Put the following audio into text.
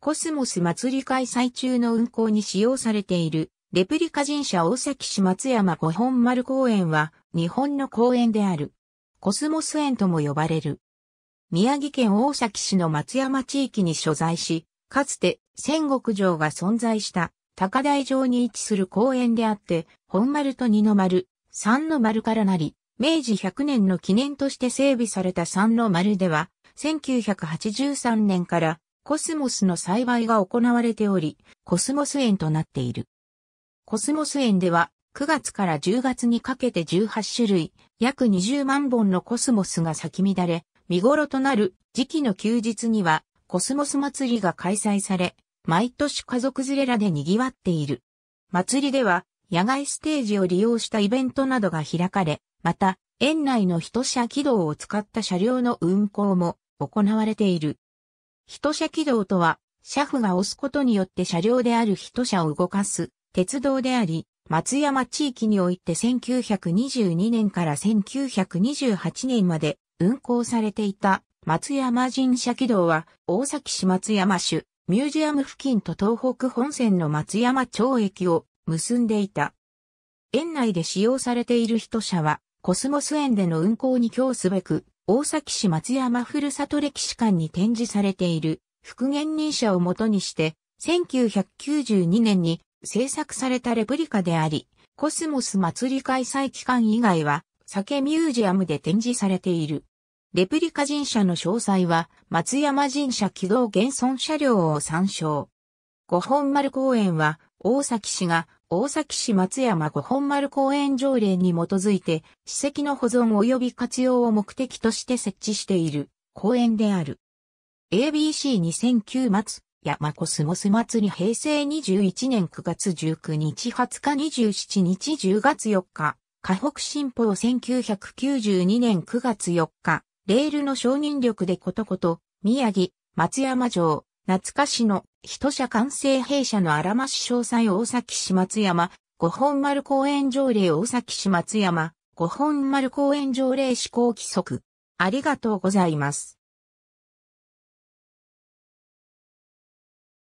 コスモス祭り開催中の運行に使用されている、レプリカ神社大崎市松山五本丸公園は、日本の公園である。コスモス園とも呼ばれる。宮城県大崎市の松山地域に所在し、かつて戦国城が存在した高台城に位置する公園であって、本丸と二の丸、三の丸からなり、明治100年の記念として整備された三の丸では、1983年からコスモスの栽培が行われており、コスモス園となっている。コスモス園では、9月から10月にかけて18種類、約20万本のコスモスが咲き乱れ、見頃となる時期の休日には、コスモス祭りが開催され、毎年家族連れらで賑わっている。祭りでは、野外ステージを利用したイベントなどが開かれ、また、園内の人車軌道を使った車両の運行も行われている。人車軌道とは、車夫が押すことによって車両である人車を動かす鉄道であり、松山地域において1922年から1928年まで運行されていた松山人車軌道は大崎市松山市ミュージアム付近と東北本線の松山町駅を結んでいた。園内で使用されている人車はコスモス園での運行に供すべく大崎市松山ふるさと歴史館に展示されている復元人者をもとにして、1992年に制作されたレプリカであり、コスモス祭り開催期間以外は、酒ミュージアムで展示されている。レプリカ神社の詳細は、松山神社軌道現存車両を参照。五本丸公園は、大崎市が、大崎市松山五本丸公園条例に基づいて、史跡の保存及び活用を目的として設置している公園である。ABC2009 末、山コスモス祭り平成21年9月19日20日27日10月4日、河北新報1992年9月4日、レールの承認力でことこと、宮城、松山城、懐かしの、人社完成弊社の荒し詳細大崎市松山、五本丸公園条例大崎市松山、五本丸公園条例施行規則。ありがとうございます。